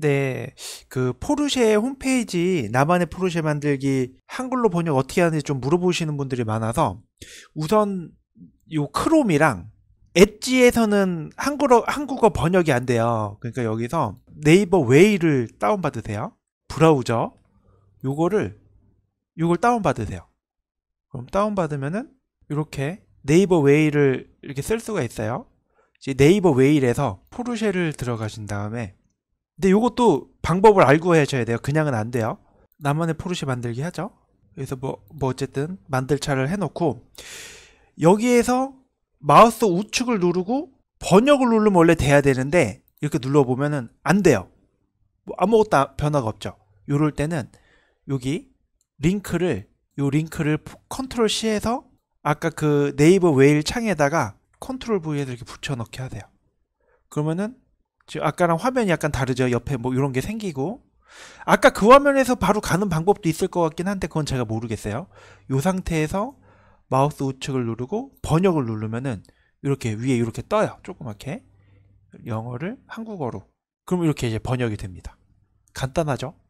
네, 그 포르쉐 홈페이지 나만의 포르쉐 만들기 한글로 번역 어떻게 하는지 좀 물어보시는 분들이 많아서 우선 요 크롬이랑 엣지에서는 한글어 한국어 번역이 안 돼요. 그러니까 여기서 네이버 웨이를 다운 받으세요. 브라우저 요거를 요걸 다운 받으세요. 그럼 다운 받으면은 이렇게 네이버 웨이를 이렇게 쓸 수가 있어요. 이제 네이버 웨일에서 포르쉐를 들어가신 다음에 근데 요것도 방법을 알고 해줘야 돼요. 그냥은 안 돼요. 나만의 포르쉐 만들기 하죠. 그래서 뭐, 뭐 어쨌든 만들 차를 해놓고 여기에서 마우스 우측을 누르고 번역을 누르면 원래 돼야 되는데 이렇게 눌러보면은 안 돼요. 뭐 아무것도 변화가 없죠. 요럴 때는 여기 링크를 요 링크를 컨트롤 C에서 아까 그 네이버 웨일 창에다가 컨트롤 V에서 이렇게 붙여넣기 하세요. 그러면은 지금 아까랑 화면이 약간 다르죠. 옆에 뭐 이런 게 생기고 아까 그 화면에서 바로 가는 방법도 있을 것 같긴 한데 그건 제가 모르겠어요. 이 상태에서 마우스 우측을 누르고 번역을 누르면은 이렇게 위에 이렇게 떠요. 조그맣게 영어를 한국어로 그럼 이렇게 이제 번역이 됩니다. 간단하죠?